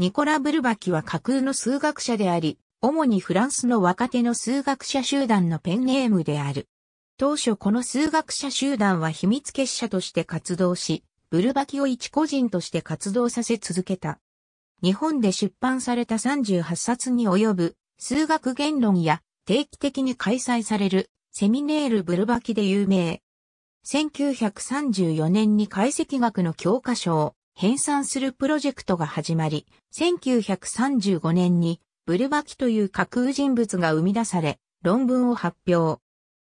ニコラ・ブルバキは架空の数学者であり、主にフランスの若手の数学者集団のペンネームである。当初この数学者集団は秘密結社として活動し、ブルバキを一個人として活動させ続けた。日本で出版された38冊に及ぶ数学言論や定期的に開催されるセミネールブルバキで有名。1934年に解析学の教科書を編纂するプロジェクトが始まり、1935年にブルバキという架空人物が生み出され、論文を発表。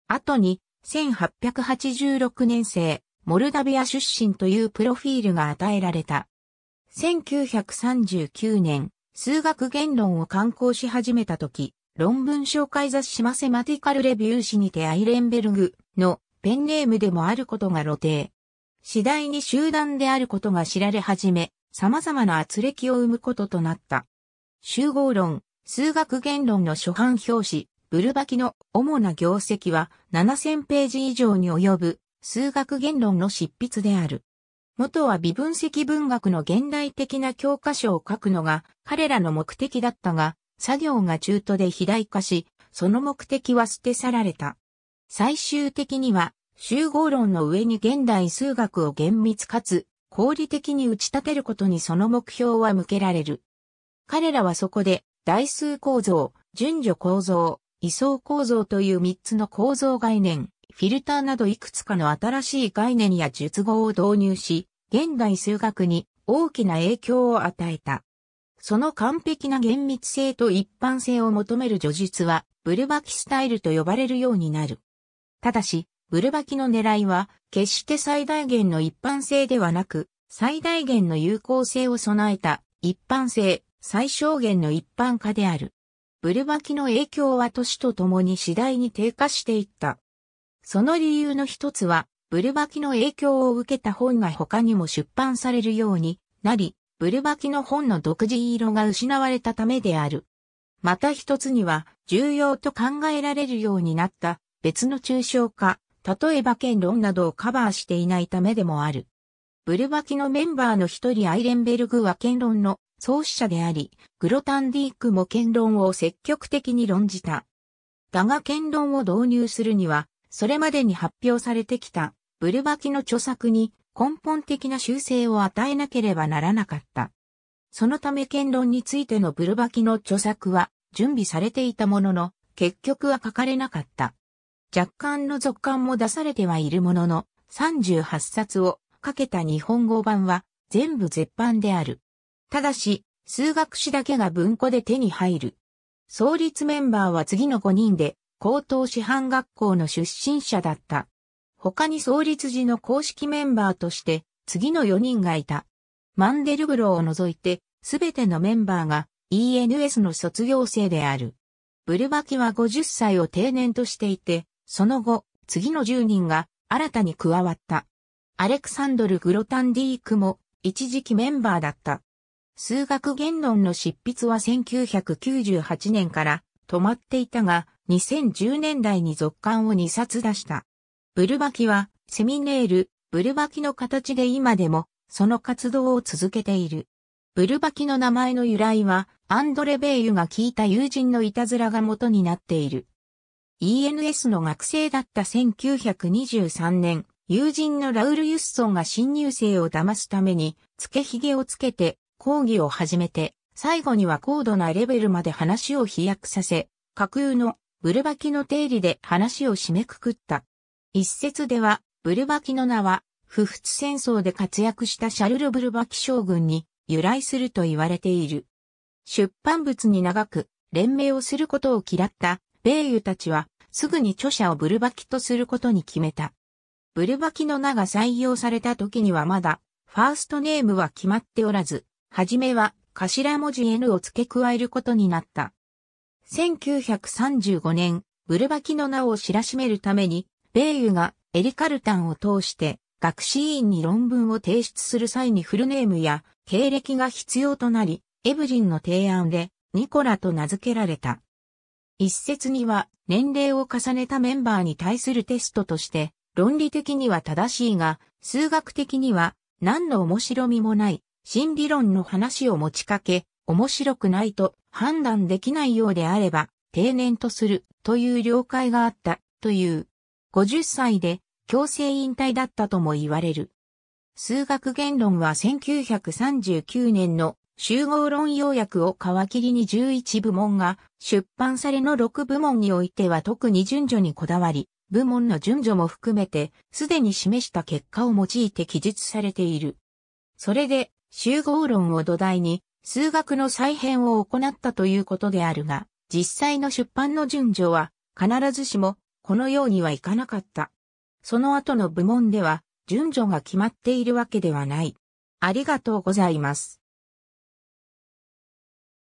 後に、1886年生、モルダビア出身というプロフィールが与えられた。1939年、数学言論を刊行し始めた時、論文紹介雑誌マセマティカルレビュー誌にてアイレンベルグのペンネームでもあることが露呈。次第に集団であることが知られ始め、様々な圧力を生むこととなった。集合論、数学言論の初版表紙、ブルバキの主な業績は7000ページ以上に及ぶ数学言論の執筆である。元は微分析文学の現代的な教科書を書くのが彼らの目的だったが、作業が中途で肥大化し、その目的は捨て去られた。最終的には集合論の上に現代数学を厳密かつ合理的に打ち立てることにその目標は向けられる。彼らはそこで代数構造、順序構造、位相構造という三つの構造概念、フィルターなどいくつかの新しい概念や述語を導入し、現代数学に大きな影響を与えた。その完璧な厳密性と一般性を求める叙述は、ブルバキスタイルと呼ばれるようになる。ただし、ブルバキの狙いは、決して最大限の一般性ではなく、最大限の有効性を備えた一般性、最小限の一般化である。ブルバキの影響は年とともに次第に低下していった。その理由の一つは、ブルバキの影響を受けた本が他にも出版されるようになり、ブルバキの本の独自色が失われたためである。また一つには、重要と考えられるようになった別の抽象化、例えば言論などをカバーしていないためでもある。ブルバキのメンバーの一人アイレンベルグは言論の創始者であり、グロタンディークも言論を積極的に論じた。だが言論を導入するには、それまでに発表されてきた、ブルバキの著作に根本的な修正を与えなければならなかった。そのため言論についてのブルバキの著作は準備されていたものの、結局は書かれなかった。若干の続刊も出されてはいるものの、38冊をかけた日本語版は全部絶版である。ただし、数学史だけが文庫で手に入る。創立メンバーは次の5人で、高等師範学校の出身者だった。他に創立時の公式メンバーとして、次の4人がいた。マンデルブローを除いて、すべてのメンバーが ENS の卒業生である。ブルバキは50歳を定年としていて、その後、次の10人が新たに加わった。アレクサンドル・グロタンディークも一時期メンバーだった。数学言論の執筆は1998年から止まっていたが、2010年代に続刊を2冊出した。ブルバキは、セミネール、ブルバキの形で今でも、その活動を続けている。ブルバキの名前の由来は、アンドレ・ベイユが聞いた友人のいたずらが元になっている。ENS の学生だった1923年、友人のラウル・ユッソンが新入生を騙すために、付け髭をつけて、講義を始めて、最後には高度なレベルまで話を飛躍させ、架空のブルバキの定理で話を締めくくった。一説では、ブルバキの名は、不仏戦争で活躍したシャルル・ブルバキ将軍に由来すると言われている。出版物に長く連名をすることを嫌った米ユたちは、すぐに著者をブルバキとすることに決めた。ブルバキの名が採用された時にはまだ、ファーストネームは決まっておらず、はじめは頭文字 N を付け加えることになった。1935年、ブルバキの名を知らしめるために、米ユがエリカルタンを通して学士院に論文を提出する際にフルネームや経歴が必要となり、エブリンの提案でニコラと名付けられた。一説には年齢を重ねたメンバーに対するテストとして論理的には正しいが数学的には何の面白みもない新理論の話を持ちかけ面白くないと判断できないようであれば定年とするという了解があったという50歳で強制引退だったとも言われる。数学言論は1939年の集合論要約を皮切りに11部門が出版されの6部門においては特に順序にこだわり、部門の順序も含めて、すでに示した結果を用いて記述されている。それで、集合論を土台に、数学の再編を行ったということであるが、実際の出版の順序は、必ずしも、このようにはいかなかった。その後の部門では、順序が決まっているわけではない。ありがとうございます。